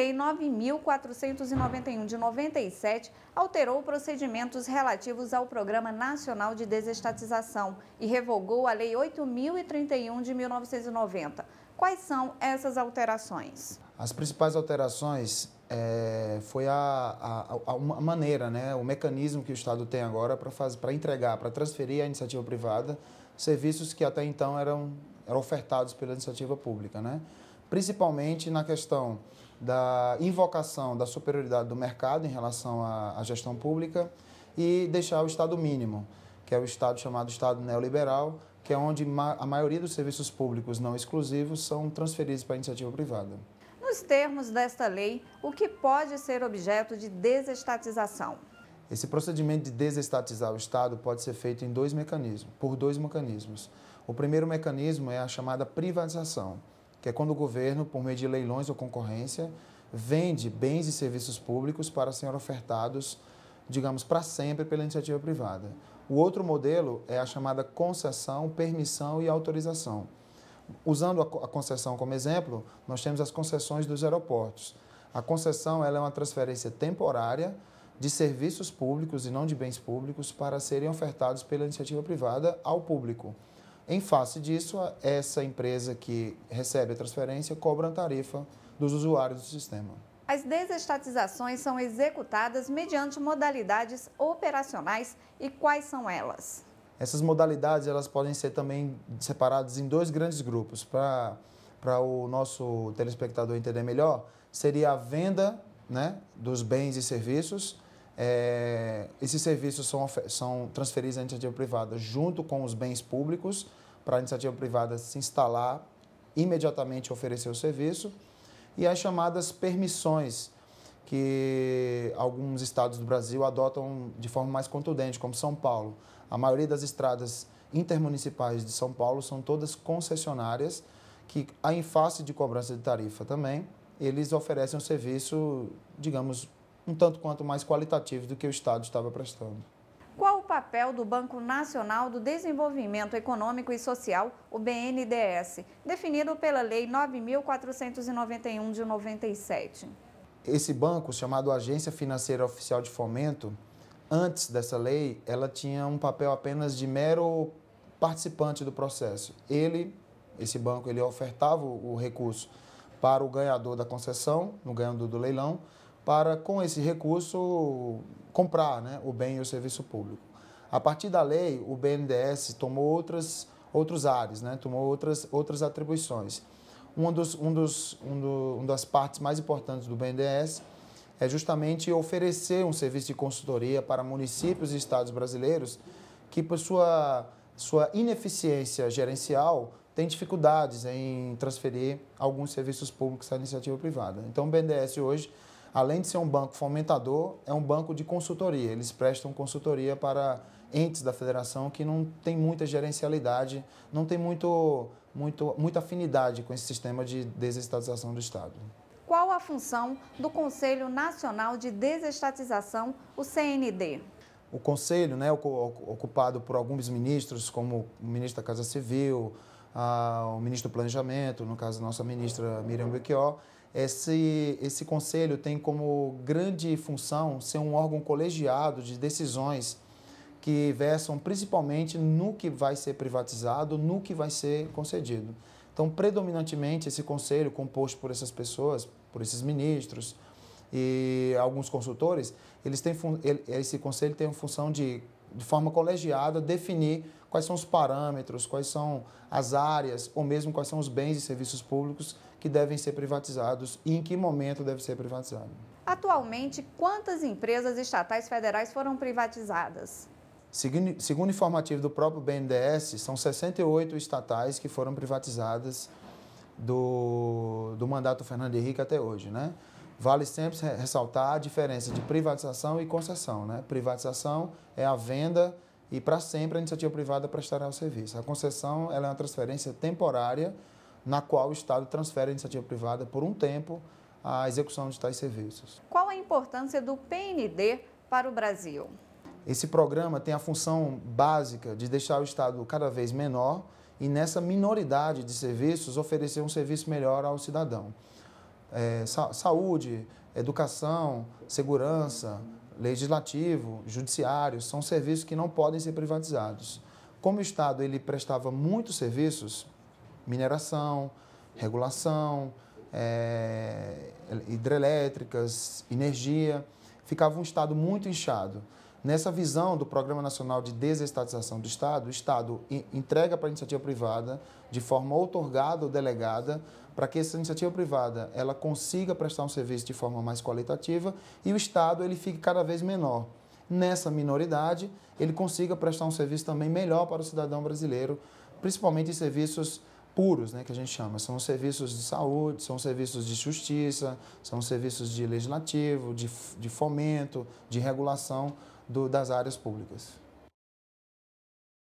Lei 9.491 de 97 alterou procedimentos relativos ao Programa Nacional de Desestatização e revogou a Lei 8.031 de 1990. Quais são essas alterações? As principais alterações é, foi a, a, a, maneira, né, o mecanismo que o Estado tem agora para entregar, para transferir à iniciativa privada serviços que até então eram, eram ofertados pela iniciativa pública. Né? principalmente na questão da invocação da superioridade do mercado em relação à, à gestão pública e deixar o Estado mínimo, que é o Estado chamado Estado neoliberal, que é onde ma a maioria dos serviços públicos não exclusivos são transferidos para a iniciativa privada. Nos termos desta lei, o que pode ser objeto de desestatização? Esse procedimento de desestatizar o Estado pode ser feito em dois mecanismos, por dois mecanismos. O primeiro mecanismo é a chamada privatização que é quando o governo, por meio de leilões ou concorrência, vende bens e serviços públicos para serem ofertados, digamos, para sempre pela iniciativa privada. O outro modelo é a chamada concessão, permissão e autorização. Usando a concessão como exemplo, nós temos as concessões dos aeroportos. A concessão ela é uma transferência temporária de serviços públicos e não de bens públicos para serem ofertados pela iniciativa privada ao público. Em face disso, essa empresa que recebe a transferência cobra a tarifa dos usuários do sistema. As desestatizações são executadas mediante modalidades operacionais e quais são elas? Essas modalidades elas podem ser também separadas em dois grandes grupos. Para o nosso telespectador entender melhor, seria a venda né, dos bens e serviços. É, esses serviços são, são transferidos à iniciativa privada junto com os bens públicos para a iniciativa privada se instalar, imediatamente oferecer o serviço, e as chamadas permissões, que alguns estados do Brasil adotam de forma mais contundente, como São Paulo. A maioria das estradas intermunicipais de São Paulo são todas concessionárias, que, em face de cobrança de tarifa também, eles oferecem um serviço, digamos, um tanto quanto mais qualitativo do que o Estado estava prestando papel do Banco Nacional do Desenvolvimento Econômico e Social, o BNDES, definido pela Lei 9.491 de 97. Esse banco, chamado Agência Financeira Oficial de Fomento, antes dessa lei, ela tinha um papel apenas de mero participante do processo. Ele, esse banco, ele ofertava o recurso para o ganhador da concessão, no ganhador do leilão, para com esse recurso comprar né, o bem e o serviço público. A partir da lei, o BNDES tomou outras, outros ares, né? tomou outras, outras atribuições. Um dos, um dos, um do, uma das partes mais importantes do BNDES é justamente oferecer um serviço de consultoria para municípios e estados brasileiros que, por sua, sua ineficiência gerencial, têm dificuldades em transferir alguns serviços públicos à iniciativa privada. Então, o BNDES hoje além de ser um banco fomentador, é um banco de consultoria. Eles prestam consultoria para entes da federação que não tem muita gerencialidade, não tem muito, muito, muita afinidade com esse sistema de desestatização do Estado. Qual a função do Conselho Nacional de Desestatização, o CND? O Conselho, né, ocupado por alguns ministros, como o ministro da Casa Civil, ah, o ministro do Planejamento, no caso, a nossa ministra Miriam Belchior, esse, esse conselho tem como grande função ser um órgão colegiado de decisões que versam principalmente no que vai ser privatizado, no que vai ser concedido. Então, predominantemente, esse conselho, composto por essas pessoas, por esses ministros e alguns consultores, eles têm, esse conselho tem a função de, de forma colegiada, definir quais são os parâmetros, quais são as áreas, ou mesmo quais são os bens e serviços públicos que devem ser privatizados e em que momento deve ser privatizado. Atualmente, quantas empresas estatais federais foram privatizadas? segundo o informativo do próprio BNDES, são 68 estatais que foram privatizadas do, do mandato Fernando Henrique até hoje, né? Vale sempre ressaltar a diferença de privatização e concessão, né? Privatização é a venda e para sempre a iniciativa privada prestará o serviço. A concessão ela é uma transferência temporária na qual o Estado transfere a iniciativa privada por um tempo a execução de tais serviços. Qual a importância do PND para o Brasil? Esse programa tem a função básica de deixar o Estado cada vez menor e, nessa minoridade de serviços, oferecer um serviço melhor ao cidadão. É, sa saúde, educação, segurança, legislativo, judiciário, são serviços que não podem ser privatizados. Como o Estado ele prestava muitos serviços, mineração, regulação, é, hidrelétricas, energia, ficava um Estado muito inchado. Nessa visão do Programa Nacional de Desestatização do Estado, o Estado entrega para a iniciativa privada, de forma outorgada ou delegada, para que essa iniciativa privada ela consiga prestar um serviço de forma mais qualitativa e o Estado ele fique cada vez menor. Nessa minoridade, ele consiga prestar um serviço também melhor para o cidadão brasileiro, principalmente em serviços puros, né, que a gente chama. São serviços de saúde, são serviços de justiça, são serviços de legislativo, de, de fomento, de regulação do, das áreas públicas.